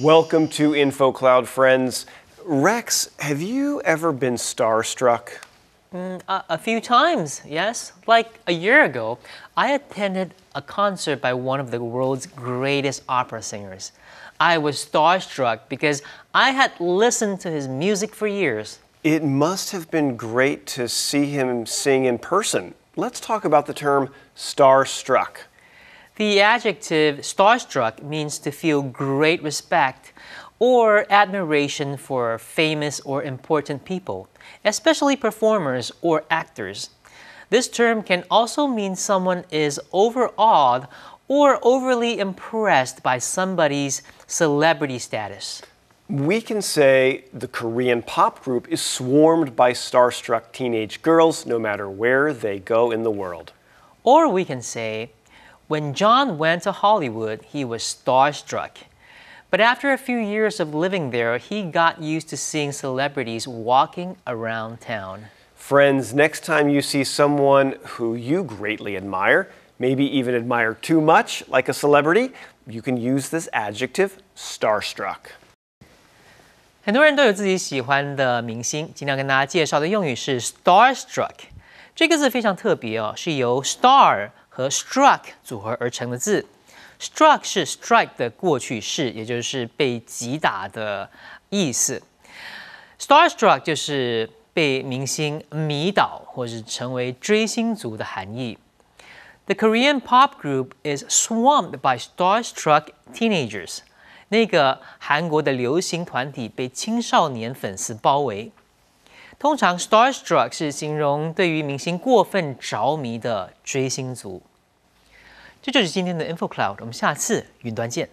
Welcome to InfoCloud, friends. Rex, have you ever been starstruck? Mm, a, a, few times, yes. Like a year ago, I attended a concert by one of the world's greatest opera singers. I was starstruck because I had listened to his music for years. It must have been great to see him sing in person. Let's talk about the term starstruck. The adjective starstruck means to feel great respect or admiration for famous or important people, especially performers or actors. This term can also mean someone is overawed or overly impressed by somebody's celebrity status. We can say the Korean pop group is swarmed by starstruck teenage girls no matter where they go in the world. Or we can say when John went to Hollywood, he was starstruck. But after a few years of living there, he got used to seeing celebrities walking around town. Friends, next time you see someone who you greatly admire, maybe even admire too much, like a celebrity, you can use this adjective, starstruck. 很多人都有自己喜欢的明星，今天要跟大家介绍的用语是 starstruck。这个字非常特别哦，是由 star 和 struck 组合而成的字。struck 是 strike 的过去式，也就是被击打的意思。starstruck 就是被明星迷倒，或是成为追星族的含义。The Korean pop group is swamped by starstruck teenagers。那个韩国的流行团体被青少年粉丝包围。通常，starstruck 是形容对于明星过分着迷的追星族。这就是今天的 InfoCloud，我们下次云端见。